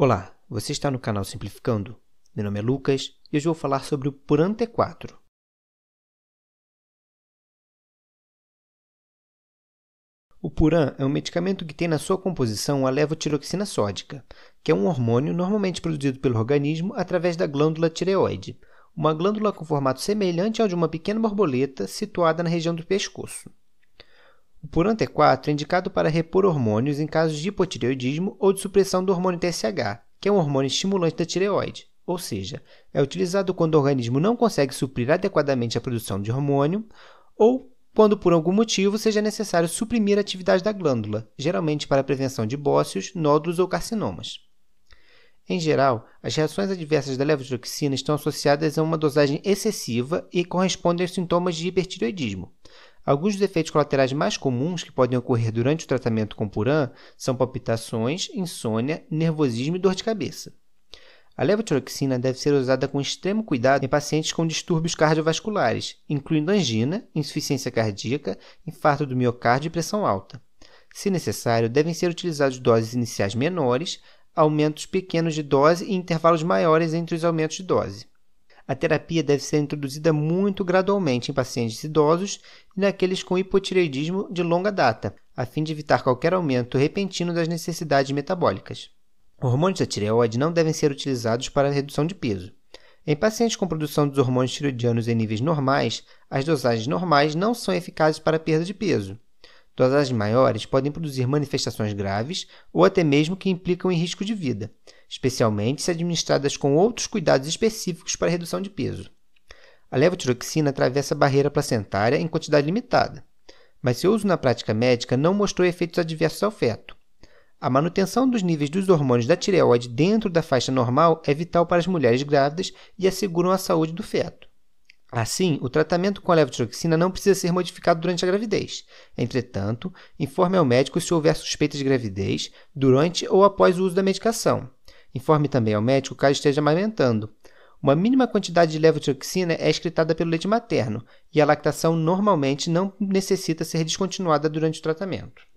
Olá, você está no canal Simplificando. Meu nome é Lucas e hoje vou falar sobre o Puran t 4. O puran é um medicamento que tem na sua composição a levotiroxina sódica, que é um hormônio normalmente produzido pelo organismo através da glândula tireoide, uma glândula com formato semelhante ao de uma pequena borboleta situada na região do pescoço. O puran T4 é indicado para repor hormônios em casos de hipotireoidismo ou de supressão do hormônio TSH, que é um hormônio estimulante da tireoide, ou seja, é utilizado quando o organismo não consegue suprir adequadamente a produção de hormônio ou quando por algum motivo seja necessário suprimir a atividade da glândula, geralmente para a prevenção de bócios, nódulos ou carcinomas. Em geral, as reações adversas da levotiroxina estão associadas a uma dosagem excessiva e correspondem aos sintomas de hipertireoidismo, Alguns dos efeitos colaterais mais comuns que podem ocorrer durante o tratamento com Puran são palpitações, insônia, nervosismo e dor de cabeça. A levotiroxina deve ser usada com extremo cuidado em pacientes com distúrbios cardiovasculares, incluindo angina, insuficiência cardíaca, infarto do miocárdio e pressão alta. Se necessário, devem ser utilizadas doses iniciais menores, aumentos pequenos de dose e intervalos maiores entre os aumentos de dose. A terapia deve ser introduzida muito gradualmente em pacientes idosos e naqueles com hipotireoidismo de longa data, a fim de evitar qualquer aumento repentino das necessidades metabólicas. Hormônios da tireoide não devem ser utilizados para redução de peso. Em pacientes com produção dos hormônios tireoidianos em níveis normais, as dosagens normais não são eficazes para perda de peso. Dosagens maiores podem produzir manifestações graves ou até mesmo que implicam em risco de vida especialmente se administradas com outros cuidados específicos para redução de peso. A levotiroxina atravessa a barreira placentária em quantidade limitada, mas seu uso na prática médica não mostrou efeitos adversos ao feto. A manutenção dos níveis dos hormônios da tireoide dentro da faixa normal é vital para as mulheres grávidas e asseguram a saúde do feto. Assim, o tratamento com a levotiroxina não precisa ser modificado durante a gravidez. Entretanto, informe ao médico se houver suspeita de gravidez durante ou após o uso da medicação. Informe também ao médico caso esteja amamentando. Uma mínima quantidade de levotioxina é excretada pelo leite materno e a lactação normalmente não necessita ser descontinuada durante o tratamento.